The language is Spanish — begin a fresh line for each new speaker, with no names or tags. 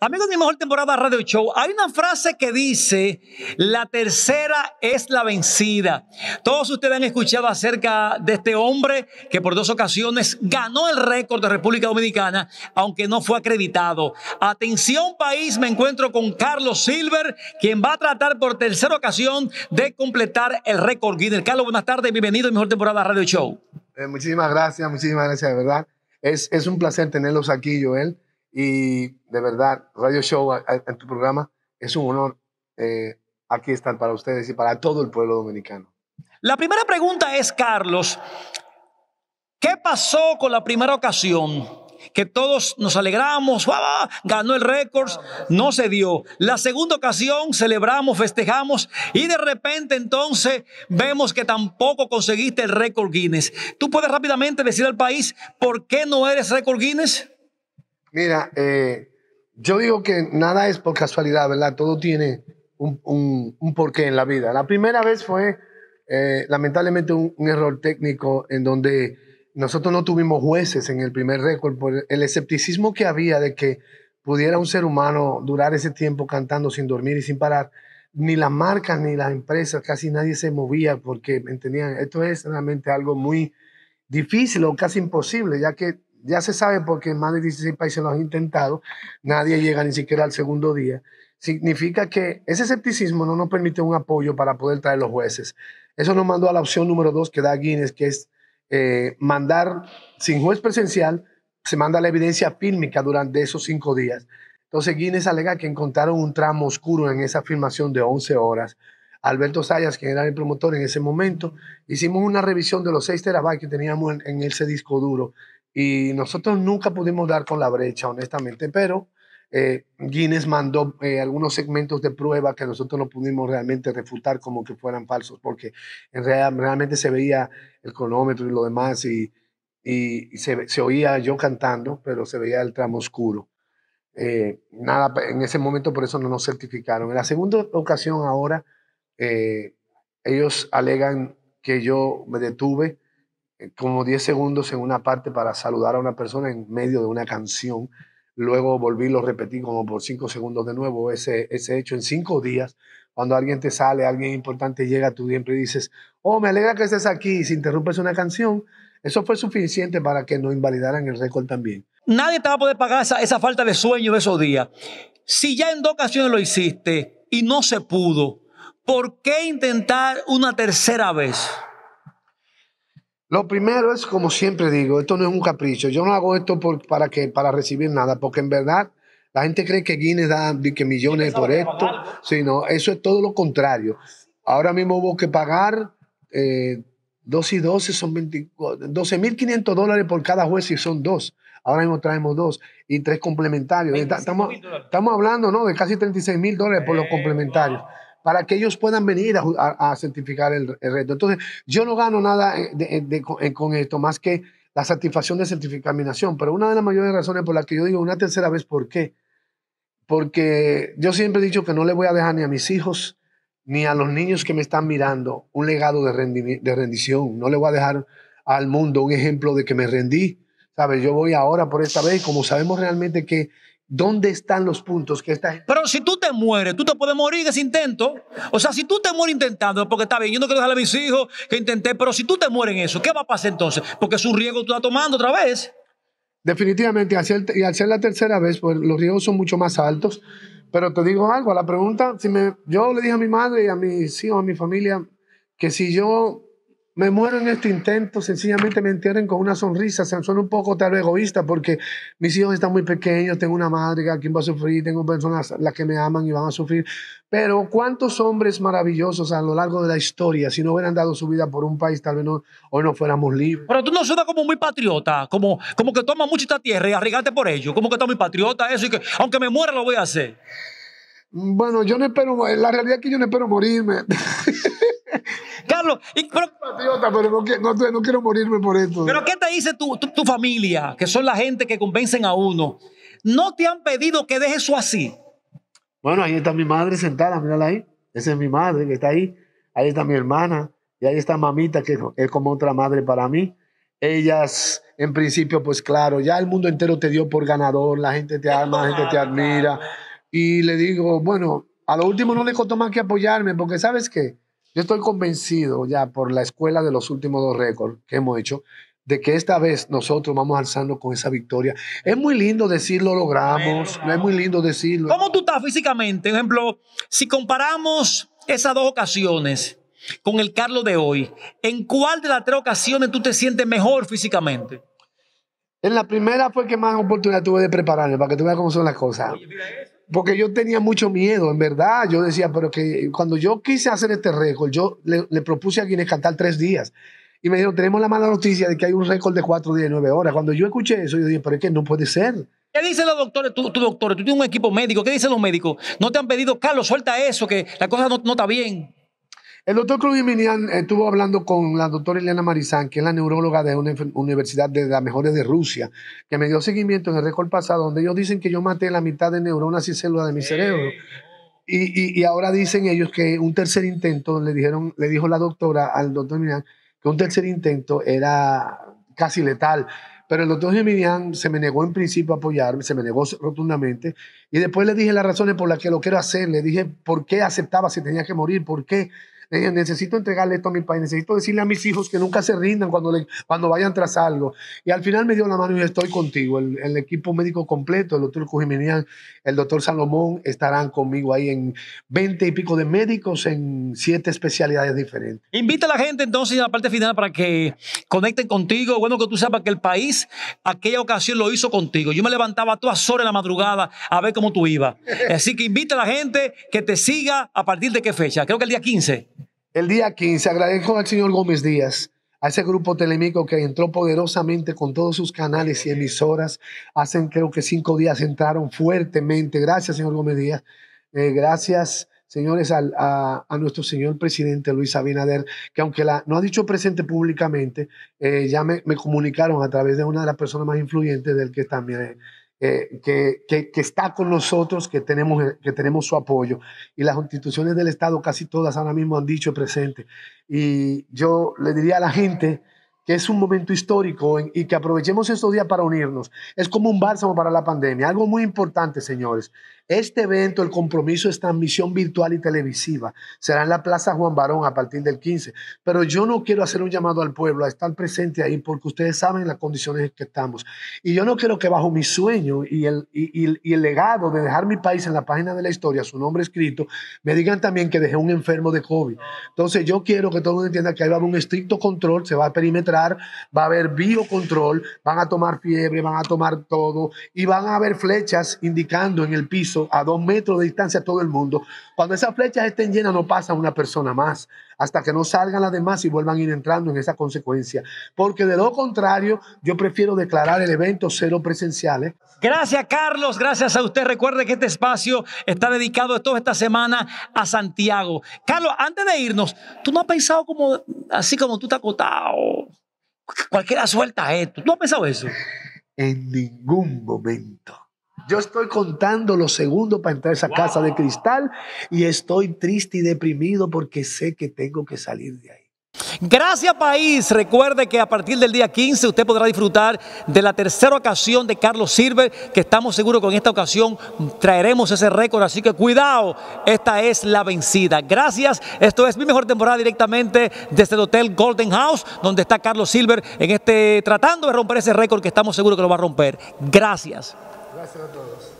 Amigos de mi mejor temporada Radio Show, hay una frase que dice, la tercera es la vencida. Todos ustedes han escuchado acerca de este hombre que por dos ocasiones ganó el récord de República Dominicana, aunque no fue acreditado. Atención país, me encuentro con Carlos Silver, quien va a tratar por tercera ocasión de completar el récord Guinness. Carlos, buenas tardes, bienvenido a mejor temporada Radio Show.
Eh, muchísimas gracias, muchísimas gracias, de verdad. Es, es un placer tenerlos aquí, Joel. Y de verdad, Radio Show en tu programa es un honor. Eh, aquí están para ustedes y para todo el pueblo dominicano.
La primera pregunta es, Carlos, ¿qué pasó con la primera ocasión? que todos nos alegramos, ganó el récord, no se dio. La segunda ocasión celebramos, festejamos y de repente entonces vemos que tampoco conseguiste el récord Guinness. ¿Tú puedes rápidamente decir al país por qué no eres récord Guinness?
Mira, eh, yo digo que nada es por casualidad, ¿verdad? Todo tiene un, porqué en la vida. La primera vez fue, eh, lamentablemente, un, error técnico en donde nosotros no tuvimos jueces en el primer récord por el escepticismo que había de que pudiera un ser humano durar ese tiempo cantando sin dormir y sin parar. Ni las marcas ni las empresas, casi nadie se movía porque entendían, esto es realmente algo muy difícil o casi imposible, ya que ya se sabe porque en más de 16 países lo han intentado, nadie llega ni siquiera al segundo día, significa que ese escepticismo no nos permite un apoyo para poder traer los jueces. Eso nos mandó a la opción número dos que da Guinness, que es eh, mandar sin juez presencial, se manda la evidencia fílmica durante esos cinco días. Entonces Guinness alega que encontraron un tramo oscuro en esa filmación de 11 horas. Alberto Sayas, quien era el promotor en ese momento, hicimos una revisión de los 6 terabytes que teníamos en ese disco duro y nosotros nunca pudimos dar con la brecha, honestamente, pero eh, Guinness mandó eh, algunos segmentos de prueba que nosotros no pudimos realmente refutar como que fueran falsos, porque en realidad realmente se veía el cronómetro y lo demás, y, y se, se, oía yo cantando, pero se veía el tramo oscuro. Eh, nada, en ese momento por eso no nos certificaron. En la segunda ocasión ahora, ellos alegan que yo me detuve eh, como 10 segundos en una parte para saludar a una persona en medio de una canción. Luego volví, lo repetí como por 5 segundos de nuevo, ese, ese hecho en 5 días. Cuando alguien te sale, alguien importante llega, a tú siempre dices, oh, me alegra que estés aquí, y si interrumpes una canción, eso fue suficiente para que no invalidaran el récord también.
Nadie te va a poder pagar esa, esa falta de sueño de esos días. Si ya en dos ocasiones lo hiciste y no se pudo, ¿por qué intentar una tercera vez?
Lo primero es, como siempre digo, esto no es un capricho. Yo no hago esto para, que, para recibir nada, porque en verdad la gente cree que Guinness da que millones por esto. sino eso es todo lo contrario. Ahora mismo hubo que pagar eh, y 12, son 12.500 dólares por cada juez y son dos. Ahora mismo traemos dos y tres complementarios. Estamos, hablando ¿no? de casi 36 mil dólares por los eh, complementarios para que ellos puedan venir a, certificar el, reto. Entonces, yo no gano nada eh, eh, eh, con esto más que la satisfacción de certificar mi nación. Pero una de las mayores razones por las que yo digo una tercera vez, ¿por qué? Porque yo siempre he dicho que no le voy a dejar ni a mis hijos ni a los niños que me están mirando un legado de, de rendición. No le voy a dejar al mundo un ejemplo de que me rendí. ¿Sabes? Yo voy ahora por esta vez, como sabemos realmente que ¿Dónde están los puntos que están?
Pero si tú te mueres, tú te puedes morir de ese intento. O sea, si tú te mueres intentando, porque está bien, yo no quiero dejar a mis hijos que intenté, pero si tú te mueres en eso, ¿qué va a pasar entonces? Porque es un riesgo que tú estás tomando otra vez.
Definitivamente, y al ser la tercera vez, pues, los riesgos son mucho más altos. Pero te digo algo, a la pregunta, si me, yo le dije a mi madre y a mis hijos, a mi familia, que si yo me muero en este intento, sencillamente me entierren con una sonrisa. Se suena un poco tal vez egoísta porque mis hijos están muy pequeños, tengo una madre a quien va a sufrir, tengo personas las que me aman y van a sufrir. Pero cuántos hombres maravillosos a lo largo de la historia, si no hubieran dado su vida por un país, tal vez no, hoy no fuéramos libres.
Pero tú no suenas como muy patriota, como, como que toma mucha tierra y arriesgaste por ello, como que estás muy patriota, eso, y que aunque me
muera lo voy a hacer. Bueno, yo no espero, la realidad es que yo no espero morirme. Carlos, no, quiero morirme por esto. Pero ¿qué te
dice tu, familia, que son la gente que convencen a uno? ¿No te han pedido que dejes
eso así? Bueno, ahí está mi madre sentada, mírala ahí. Esa es mi madre que está ahí. Ahí está mi hermana. Y ahí está mamita, que es como otra madre para mí. Ellas, en principio, pues claro, ya el mundo entero te dio por ganador, la gente te ama, la gente te admira. Y le digo, bueno, a lo último no le costó más que apoyarme, porque sabes qué, yo estoy convencido ya por la escuela de los últimos dos récords que hemos hecho, de que esta vez nosotros vamos alzando con esa victoria. Es muy lindo decirlo, logramos, es muy lindo decirlo. ¿Cómo tú estás físicamente?
Por ejemplo, si comparamos
esas dos ocasiones
con el Carlos de hoy, ¿en cuál de las tres ocasiones tú te sientes mejor físicamente?
En la primera fue que más oportunidad tuve de prepararme, para que tú veas cómo son las cosas porque yo tenía mucho miedo, en verdad. Yo decía, pero que cuando yo quise hacer este récord, yo le, propuse a Guinness cantar tres días. Y me dijeron, tenemos la mala noticia de que hay un récord de cuatro días y nueve horas. Cuando yo escuché eso, yo dije, pero es que no puede ser.
¿Qué dicen los doctores? Tú, tu doctor, tú tienes un equipo médico. ¿Qué dicen los médicos? No te han pedido, Carlos, suelta eso, que la cosa no, no está bien.
El doctor Minian eh, estuvo hablando con la doctora Elena Marizán, que es la neuróloga de una universidad de las mejores de Rusia, que me dio seguimiento en el récord pasado, donde ellos dicen que yo maté la mitad de neuronas y células de mi cerebro. Y, y, ahora dicen ellos que un tercer intento, le, dijeron, le dijo la doctora al doctor Minian, que un tercer intento era casi letal. Pero el doctor Geminian se me negó en principio a apoyarme, se me negó rotundamente. Y después le dije las razones por las que lo quiero hacer, le dije por qué aceptaba si tenía que morir, por qué necesito entregarle esto a mi país, necesito decirle a mis hijos que nunca se rindan cuando, cuando vayan tras algo. Y al final me dio la mano y estoy contigo. El, equipo médico completo, el doctor Cujiminian, el doctor Salomón, estarán conmigo ahí en 20 y pico de médicos en siete especialidades diferentes.
Invita a la gente entonces a la parte final para que conecten contigo. Bueno, que tú sepas que el país aquella ocasión lo hizo contigo. Yo me levantaba a todas horas en la madrugada a ver cómo tú ibas. Así que invita a la gente que te siga a partir de qué fecha. Creo que el día 15.
El día 15 agradezco al señor Gómez Díaz, a ese grupo telemico que entró poderosamente con todos sus canales y emisoras. Hacen creo que cinco días entraron fuertemente. Gracias, señor Gómez Díaz. Eh, gracias, señores, a, nuestro señor presidente Luis Abinader, que aunque la, no ha dicho presente públicamente, eh, ya me, me, comunicaron a través de una de las personas más influyentes del que también que, está con nosotros, que tenemos, que tenemos su apoyo. Y las instituciones del Estado, casi todas ahora mismo han dicho presente. Y yo le diría a la gente que es un momento histórico y que aprovechemos estos días para unirnos. Es como un bálsamo para la pandemia. Algo muy importante, señores, este evento, el compromiso, es transmisión virtual y televisiva. Será en la Plaza Juan Barón a partir del 15. Pero yo no quiero hacer un llamado al pueblo a estar presente ahí porque ustedes saben las condiciones en que estamos. Y yo no quiero que bajo mi sueño y el, el legado de dejar mi país en la página de la historia, su nombre escrito, me digan también que dejé un enfermo de COVID. Entonces yo quiero que todo el mundo entienda que ahí va un estricto control, se va a perimetrar, va a haber biocontrol, van a tomar fiebre, van a tomar todo y van a haber flechas indicando en el piso a dos metros de distancia a todo el mundo. Cuando esas flechas estén llenas no pasa una persona más, hasta que no salgan las demás y vuelvan a ir entrando en esa consecuencia. Porque de lo contrario, yo prefiero declarar el evento cero presenciales
Gracias Carlos, gracias a usted. Recuerde que este espacio está dedicado toda esta semana a Santiago. Carlos, antes de irnos, ¿tú no has pensado como, así como tú te has acotado? Cualquiera suelta esto. ¿Tú no has pensado eso?
En ningún momento. Yo estoy contando los segundos para entrar a esa casa de cristal y estoy triste y deprimido porque sé que tengo que salir de ahí.
Gracias país. Recuerde que a partir del día 15 usted podrá disfrutar de la tercera ocasión de Carlos Silver, que estamos seguros que en esta ocasión traeremos ese récord. Así que cuidado, esta es la vencida. Gracias. Esto es mi mejor temporada directamente desde el Hotel Golden House, donde está Carlos Silver en este tratando de romper ese récord que estamos seguros que lo va a romper. Gracias.
graças a todos.